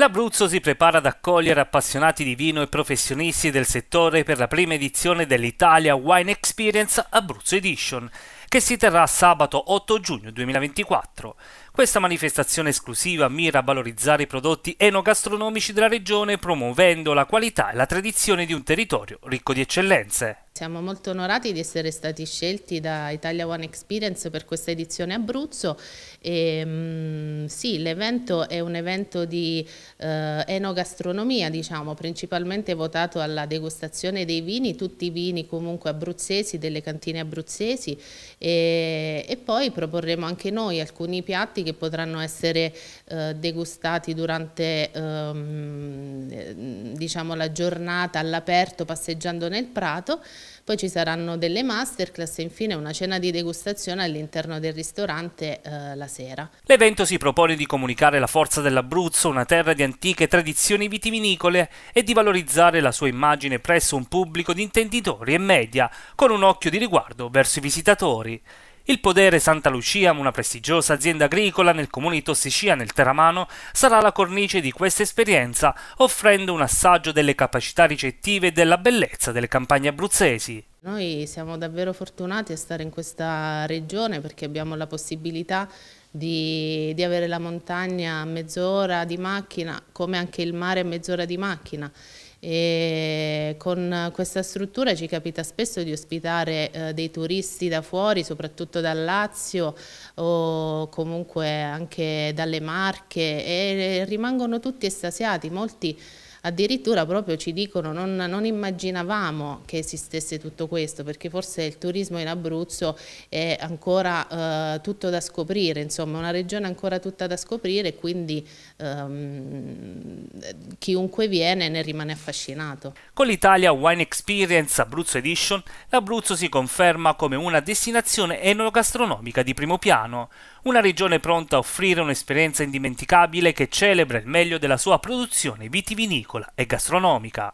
L'Abruzzo si prepara ad accogliere appassionati di vino e professionisti del settore per la prima edizione dell'Italia Wine Experience Abruzzo Edition che si terrà sabato 8 giugno 2024. Questa manifestazione esclusiva mira a valorizzare i prodotti enogastronomici della regione promuovendo la qualità e la tradizione di un territorio ricco di eccellenze. Siamo molto onorati di essere stati scelti da Italia One Experience per questa edizione Abruzzo. E, ehm, sì, l'evento è un evento di eh, enogastronomia, diciamo, principalmente votato alla degustazione dei vini, tutti i vini comunque abruzzesi, delle cantine abruzzesi e, e poi proporremo anche noi alcuni piatti che potranno essere eh, degustati durante ehm, eh, diciamo, la giornata all'aperto passeggiando nel prato, poi ci saranno delle masterclass e infine una cena di degustazione all'interno del ristorante eh, la sera. L'evento si propone di comunicare la forza dell'Abruzzo, una terra di antiche tradizioni vitivinicole e di valorizzare la sua immagine presso un pubblico di intenditori e media con un occhio di riguardo verso i visitatori. Bari. Il podere Santa Lucia, una prestigiosa azienda agricola nel comune di Tossicia nel Teramano, sarà la cornice di questa esperienza, offrendo un assaggio delle capacità ricettive e della bellezza delle campagne abruzzesi. Noi siamo davvero fortunati a stare in questa regione perché abbiamo la possibilità di, di avere la montagna a mezz'ora di macchina, come anche il mare a mezz'ora di macchina e con questa struttura ci capita spesso di ospitare eh, dei turisti da fuori, soprattutto dal Lazio o comunque anche dalle Marche e rimangono tutti estasiati, molti addirittura proprio ci dicono non, non immaginavamo che esistesse tutto questo perché forse il turismo in Abruzzo è ancora eh, tutto da scoprire, insomma una regione ancora tutta da scoprire quindi ehm, chiunque viene ne rimane affascinato. Con l'Italia Wine Experience Abruzzo Edition l'Abruzzo si conferma come una destinazione enogastronomica di primo piano, una regione pronta a offrire un'esperienza indimenticabile che celebra il meglio della sua produzione vitivinicola agricola e gastronomica